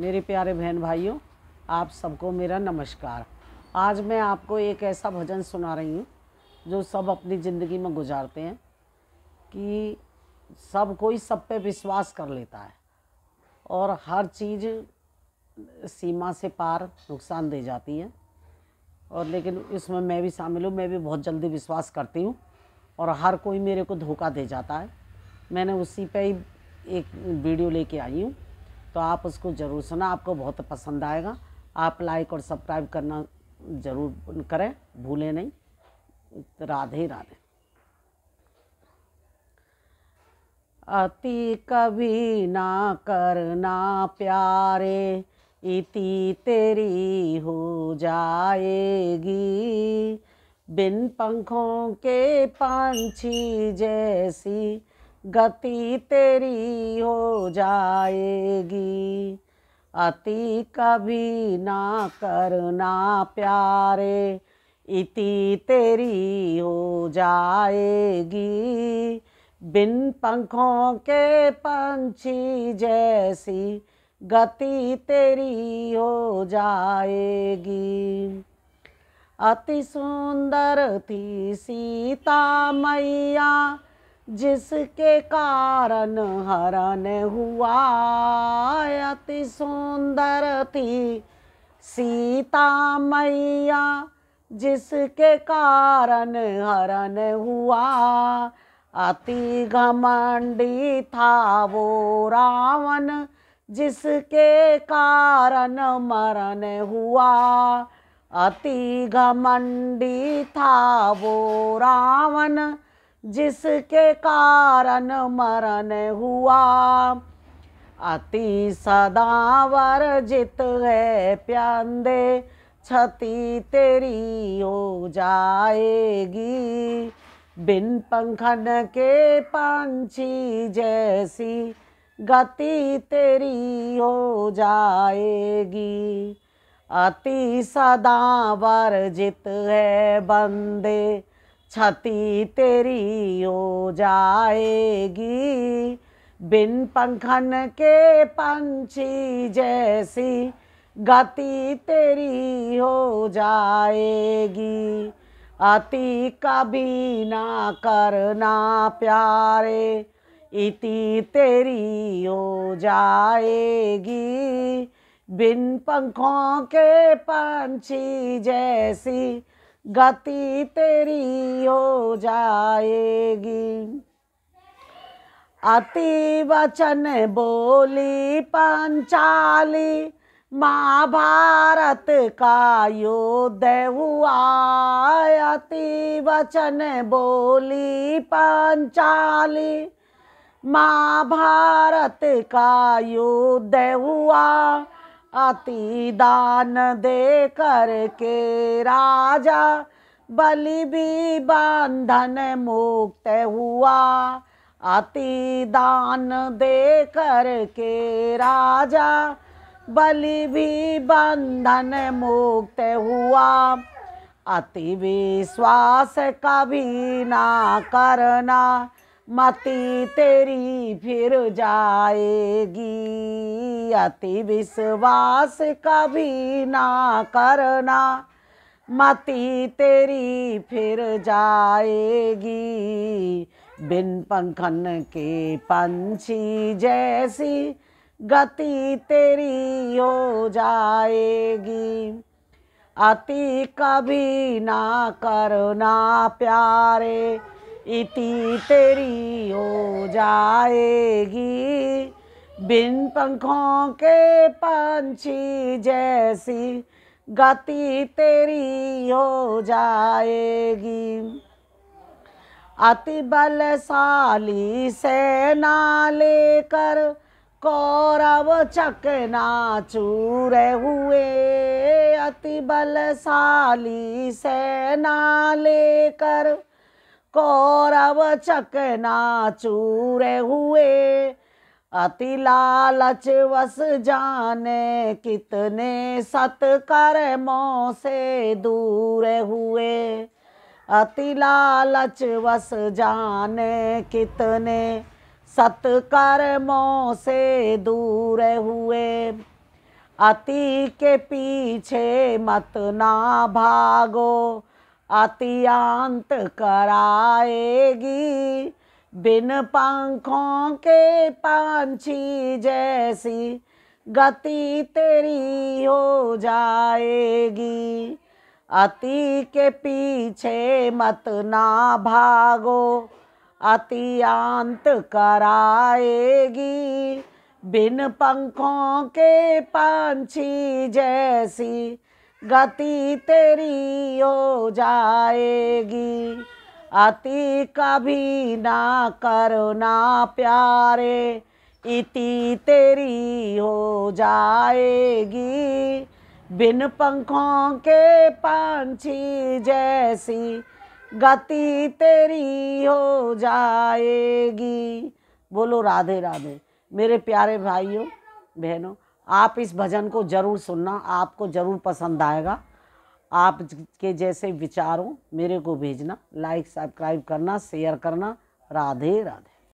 मेरे प्यारे बहन भाइयों आप सबको मेरा नमस्कार आज मैं आपको एक ऐसा भजन सुना रही हूँ जो सब अपनी ज़िंदगी में गुजारते हैं कि सब कोई सब पे विश्वास कर लेता है और हर चीज़ सीमा से पार नुकसान दे जाती है और लेकिन इसमें मैं भी शामिल हूँ मैं भी बहुत जल्दी विश्वास करती हूँ और हर कोई मेरे को धोखा दे जाता है मैंने उसी पे ही एक वीडियो लेके आई हूँ तो आप उसको ज़रूर सुना आपको बहुत पसंद आएगा आप लाइक और सब्सक्राइब करना ज़रूर करें भूलें नहीं राधे राधे अति कभी ना करना प्यारे इति तेरी हो जाएगी बिन पंखों के पंछी जैसी गति तेरी हो जाएगी अति कभी ना करना प्यारे इति तेरी हो जाएगी बिन पंखों के पंछी जैसी गति तेरी हो जाएगी अति सुंदर थी सीता मैया जिसके कारण हरण हुआ अति सुंदर थी सीता मैया जिसके कारण हरण हुआ अति घमंडी था वो रावण जिसके कारण मरण हुआ अति घमंडी था वो रावण जिसके कारण मरण हुआ अति सदावर जित है प्यांदे क्षति तेरी हो जाएगी बिन पंखन के पंछी जैसी गति तेरी हो जाएगी अति सदा वर्जित है बंदे क्षति तेरी हो जाएगी बिन पंखन के पंछी जैसी गति तेरी हो जाएगी अति कभी ना करना प्यारे इति तेरी हो जाएगी बिन पंखों के पंछी जैसी गति तेरी हो जाएगी अति वचन बोली पंचाली महाभारत का युद्ध हुआ अति वचन बोली पंचाली महाभारत का युद्ध हुआ अति दान दे करके राजा बलि भी बंधन मुक्त हुआ अति दान दे करके राजा बलि भी बंधन मुक्त हुआ अति विश्वास कभी ना करना मती तेरी फिर जाएगी अति विश्वास कभी ना करना मती तेरी फिर जाएगी बिन पंखन के पंछी जैसी गति तेरी हो जाएगी अति कभी ना करना प्यारे इति तेरी हो जाएगी बिन पंखों के पंछी जैसी गति तेरी हो जाएगी अति बलशाली सेना लेकर कौरव चकना चूरे हुए अति बलशाली सेना लेकर कौरव चकना चूरे हुए अति लालच वस जाने कितने सत्कर्मों से दूर हुए अति लालच वस जाने कितने सत्कर्मों से दूर हुए अति के पीछे मत ना भागो अतियांत कराएगी बिन पंखों के पंछी जैसी गति तेरी हो जाएगी अति के पीछे मत ना भागो अतियांत कराएगी बिन पंखों के पंछी जैसी गति तेरी हो जाएगी अति कभी ना करना प्यारे इति तेरी हो जाएगी बिन पंखों के पंछी जैसी गति तेरी हो जाएगी बोलो राधे राधे मेरे प्यारे भाइयों बहनों आप इस भजन को ज़रूर सुनना आपको ज़रूर पसंद आएगा आप के जैसे विचारों मेरे को भेजना लाइक सब्सक्राइब करना शेयर करना राधे राधे